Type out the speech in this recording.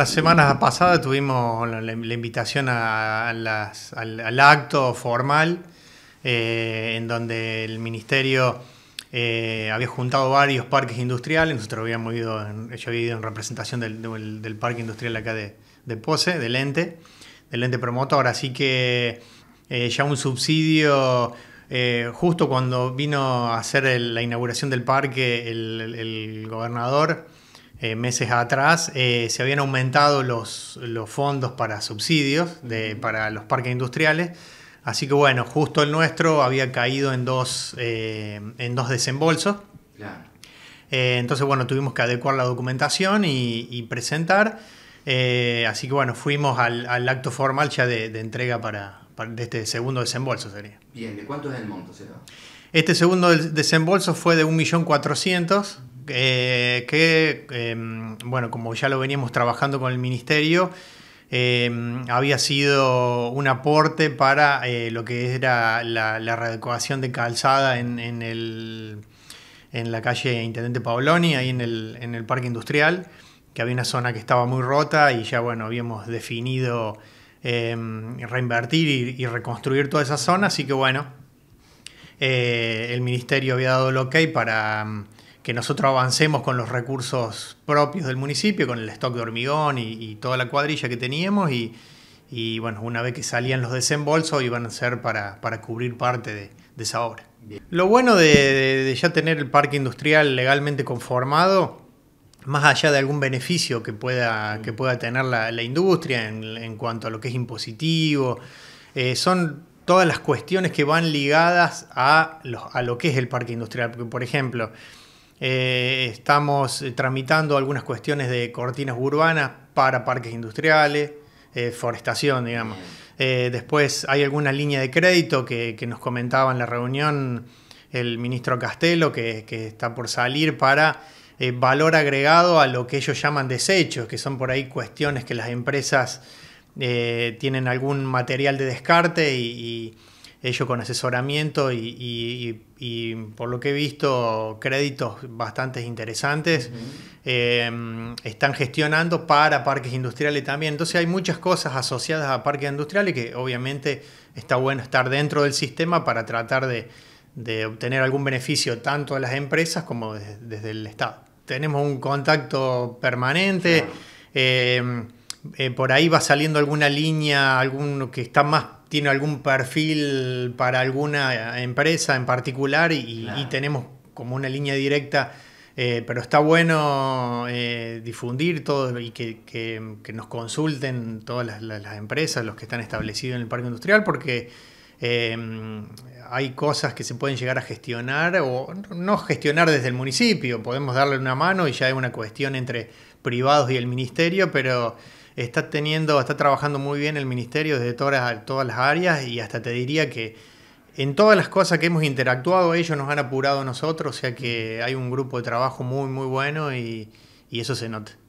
La semana pasada tuvimos la, invitación al, acto formal eh, en donde el ministerio eh, había juntado varios parques industriales. Nosotros habíamos ido, en, representación del, parque industrial acá de, de, Pose, del ente, del ente promotor. Así que eh, ya un subsidio justo cuando vino a hacer la inauguración del parque el gobernador eh, meses atrás eh, se habían aumentado los, los fondos para subsidios para los parques industriales. Así que bueno, justo el nuestro había caído en dos, eh, en dos desembolsos. entonces bueno, tuvimos que adecuar la documentación y, presentar. así que bueno, fuimos al, al acto formal ya de, entrega para, de este segundo desembolso sería. Bien, ¿de cuánto es el monto? Este segundo desembolso fue de 1.400.000. Eh, que, em, bueno, como ya lo veníamos trabajando con el ministerio, em, había sido un aporte para eh, lo que era la, la readecuación de calzada en, en, la calle Intendente Paoloni, ahí en el, Parque Industrial, que había una zona que estaba muy rota y ya, bueno, habíamos definido... Em, reinvertir y, reconstruir toda esa zona. Así que bueno, eh, el ministerio había dado el ok para que nosotros avancemos con los recursos propios del municipio, con el stock de hormigón y, toda la cuadrilla que teníamos y, bueno, una vez que salían los desembolsos iban a ser para, para cubrir parte de, esa obra. Lo bueno de, ya tener el parque industrial legalmente conformado, más allá de algún beneficio que pueda, mm. que pueda tener la, industria en, cuanto a lo que es impositivo, eh, son todas las cuestiones que van ligadas a, los, a lo que es el parque industrial. por ejemplo, eh, estamos eh, tramitando algunas cuestiones de cortinas urbanas para parques industriales, eh, forestación, digamos. después hay alguna línea de crédito que, nos comentaba en la reunión el ministro Castelo, que, está por salir para valor agregado a lo que ellos llaman desechos, que son por ahí cuestiones que las empresas tienen algún material de descarte y ellos con asesoramiento y, por lo que he visto créditos bastante interesantes, eh, están gestionando para parques industriales también. Entonces hay muchas cosas asociadas a parques industriales que obviamente está bueno estar dentro del sistema para tratar de, obtener algún beneficio tanto a las empresas como desde el Estado. Tenemos un contacto permanente. Eh, eh, por ahí va saliendo alguna línea, alguno que está más tiene algún perfil para alguna empresa en particular y, tenemos como una línea directa. Eh, pero está bueno eh, difundir todo y que, nos consulten todas las, empresas, los que están establecidos en el parque industrial, porque em, hay cosas que se pueden llegar a gestionar o no gestionar desde el municipio. Podemos darle una mano y ya hay una cuestión entre privados y el ministerio, pero está teniendo, está trabajando muy bien el ministerio desde todas, las áreas y hasta te diría que en todas las cosas que hemos interactuado ellos nos han apurado a nosotros, o sea que hay un grupo de trabajo muy, muy bueno y, y eso se nota.